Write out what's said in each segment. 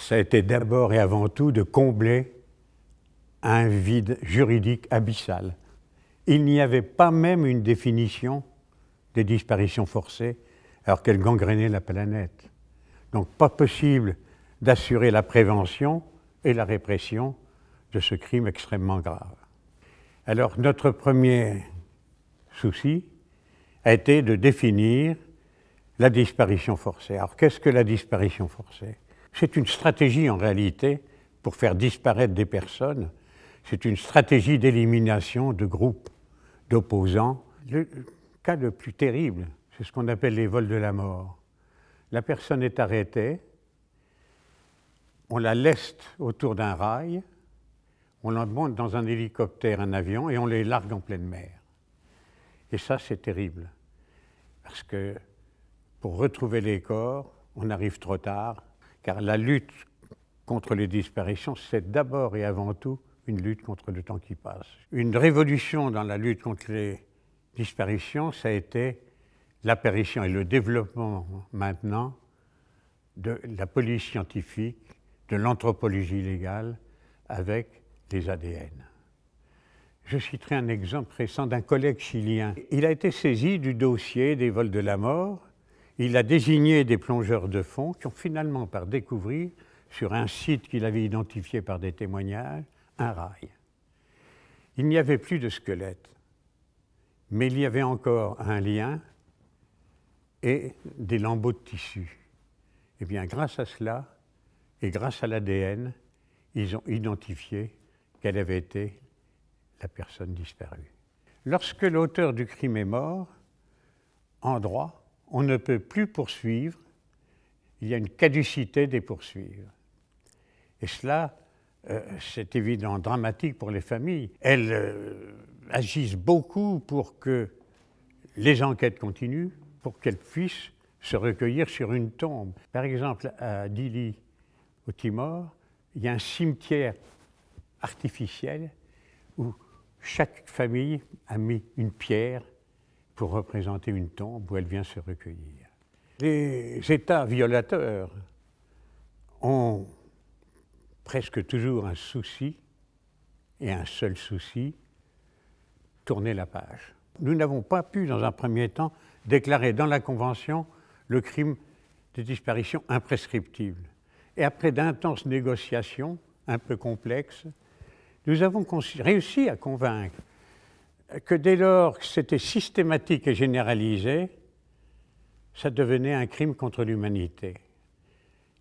ça a été d'abord et avant tout de combler un vide juridique abyssal. Il n'y avait pas même une définition des disparitions forcées alors qu'elles gangrenaient la planète. Donc pas possible d'assurer la prévention et la répression de ce crime extrêmement grave. Alors notre premier souci a été de définir la disparition forcée. Alors qu'est-ce que la disparition forcée c'est une stratégie en réalité pour faire disparaître des personnes. C'est une stratégie d'élimination de groupes d'opposants. Le cas le plus terrible, c'est ce qu'on appelle les vols de la mort. La personne est arrêtée, on la laisse autour d'un rail, on la monte dans un hélicoptère, un avion, et on les largue en pleine mer. Et ça, c'est terrible, parce que pour retrouver les corps, on arrive trop tard, car la lutte contre les disparitions, c'est d'abord et avant tout une lutte contre le temps qui passe. Une révolution dans la lutte contre les disparitions, ça a été l'apparition et le développement maintenant de la police scientifique, de l'anthropologie légale avec les ADN. Je citerai un exemple récent d'un collègue chilien. Il a été saisi du dossier des vols de la mort il a désigné des plongeurs de fond qui ont finalement par découvrir, sur un site qu'il avait identifié par des témoignages, un rail. Il n'y avait plus de squelette, mais il y avait encore un lien et des lambeaux de tissu. Eh bien, grâce à cela, et grâce à l'ADN, ils ont identifié quelle avait été la personne disparue. Lorsque l'auteur du crime est mort, en droit, on ne peut plus poursuivre, il y a une caducité des poursuivre. Et cela, euh, c'est évidemment dramatique pour les familles. Elles euh, agissent beaucoup pour que les enquêtes continuent, pour qu'elles puissent se recueillir sur une tombe. Par exemple, à Dili, au Timor, il y a un cimetière artificiel où chaque famille a mis une pierre pour représenter une tombe où elle vient se recueillir. Les États violateurs ont presque toujours un souci, et un seul souci, tourner la page. Nous n'avons pas pu, dans un premier temps, déclarer dans la Convention le crime de disparition imprescriptible. Et après d'intenses négociations, un peu complexes, nous avons réussi à convaincre que dès lors que c'était systématique et généralisé, ça devenait un crime contre l'humanité.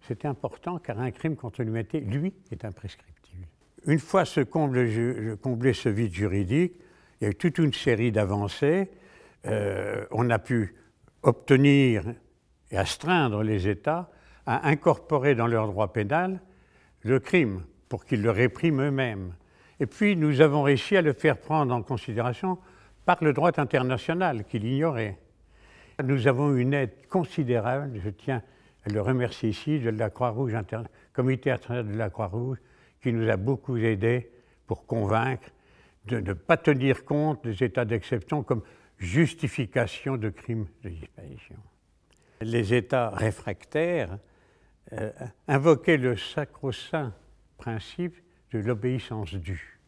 C'était important car un crime contre l'humanité, lui, est imprescriptible. Une fois ce comblé ce vide juridique, il y a eu toute une série d'avancées. Euh, on a pu obtenir et astreindre les États à incorporer dans leur droit pénal le crime pour qu'ils le répriment eux-mêmes. Et puis nous avons réussi à le faire prendre en considération par le droit international, qu'il ignorait. Nous avons une aide considérable, je tiens à le remercier ici, de la Croix-Rouge, Comité international de la Croix-Rouge, qui nous a beaucoup aidés pour convaincre de ne pas tenir compte des états d'exception comme justification de crimes de disparition. Les états réfractaires euh, invoquaient le sacro-saint principe l'obéissance due.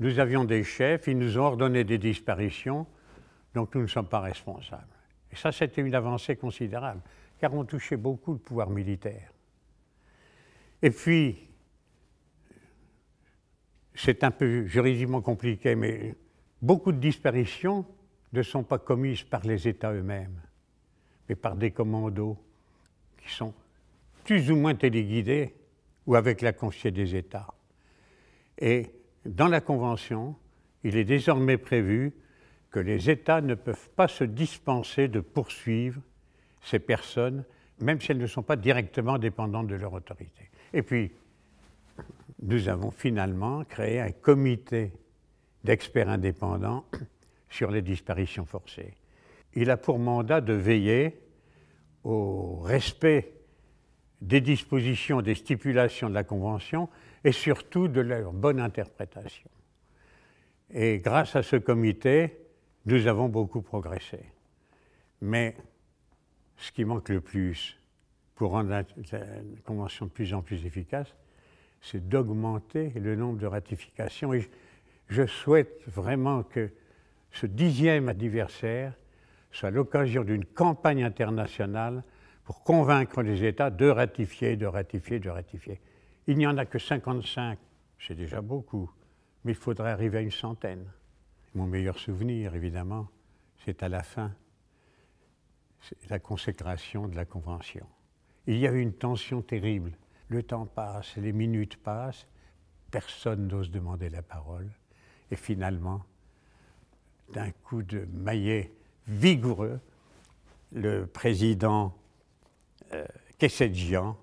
Nous avions des chefs, ils nous ont ordonné des disparitions, donc nous ne sommes pas responsables. Et ça, c'était une avancée considérable, car on touchait beaucoup le pouvoir militaire. Et puis, c'est un peu juridiquement compliqué, mais beaucoup de disparitions ne sont pas commises par les États eux-mêmes, mais par des commandos qui sont plus ou moins téléguidés ou avec la confier des États. Et dans la Convention, il est désormais prévu que les États ne peuvent pas se dispenser de poursuivre ces personnes, même si elles ne sont pas directement dépendantes de leur autorité. Et puis, nous avons finalement créé un comité d'experts indépendants sur les disparitions forcées. Il a pour mandat de veiller au respect des dispositions, des stipulations de la Convention et surtout de leur bonne interprétation. Et grâce à ce comité, nous avons beaucoup progressé. Mais ce qui manque le plus pour rendre la, Convention de plus en plus efficace, c'est d'augmenter le nombre de ratifications. Et je souhaite vraiment que ce dixième anniversaire soit l'occasion d'une campagne internationale pour convaincre les États de ratifier, de ratifier, de ratifier. Il n'y en a que 55, c'est déjà beaucoup, mais il faudrait arriver à une centaine. Mon meilleur souvenir, évidemment, c'est à la fin, la consécration de la Convention. Il y eu une tension terrible. Le temps passe, les minutes passent, personne n'ose demander la parole. Et finalement, d'un coup de maillet vigoureux, le président que euh, Jean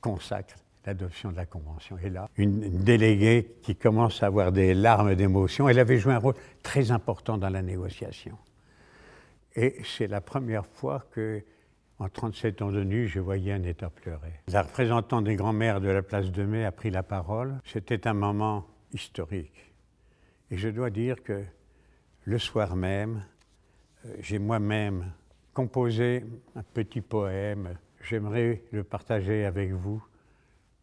consacre l'adoption de la Convention. Et là, une, déléguée qui commence à avoir des larmes d'émotion, elle avait joué un rôle très important dans la négociation. Et c'est la première fois que, en 37 ans de nuit, je voyais un État pleurer. La représentante des grands-mères de la place de mai a pris la parole. C'était un moment historique. Et je dois dire que le soir même, euh, j'ai moi-même composé un petit poème. J'aimerais le partager avec vous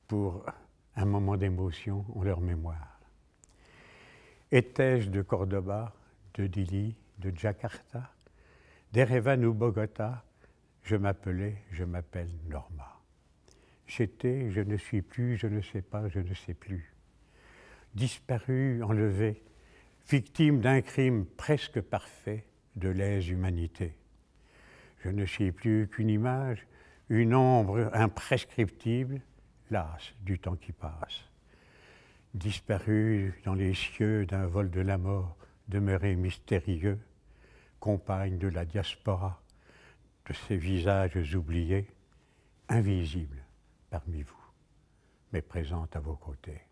pour un moment d'émotion en leur mémoire. Étais-je de Cordoba, de Dili, de Jakarta, d'Erevan ou Bogota, je m'appelais, je m'appelle Norma. J'étais, je ne suis plus, je ne sais pas, je ne sais plus. Disparu, enlevé, victime d'un crime presque parfait de l'aise humanité je ne suis plus qu'une image, une ombre imprescriptible, lasse du temps qui passe. disparue dans les cieux d'un vol de la mort, demeurée mystérieux, compagne de la diaspora, de ces visages oubliés, invisibles parmi vous, mais présente à vos côtés.